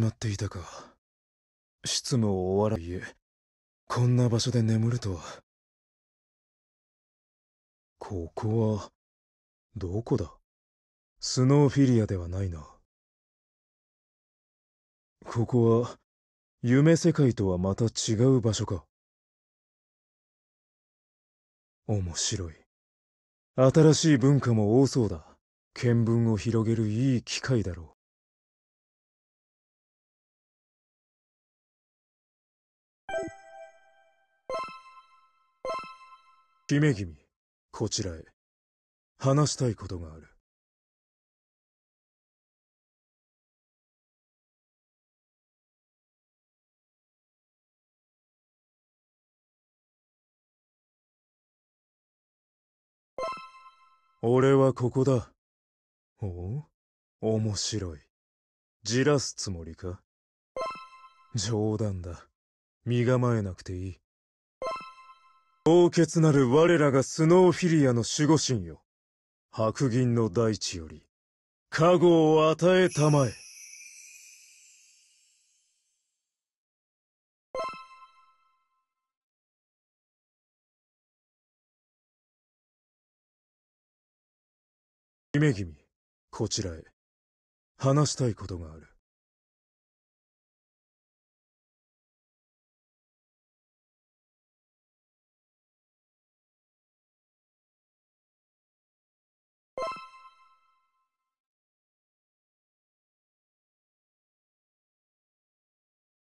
決まっていたか執務を終わらいえこんな場所で眠るとはここはどこだスノーフィリアではないなここは夢世界とはまた違う場所か面白い新しい文化も多そうだ見聞を広げるいい機会だろう姫君、こちらへ。話したいことがある。俺はここだ。おお面白い。じらすつもりか冗談だ。身構えなくていい。高潔なる我らがスノーフィリアの守護神よ。白銀の大地より、加護を与えたまえ。姫君、こちらへ。話したいことがある。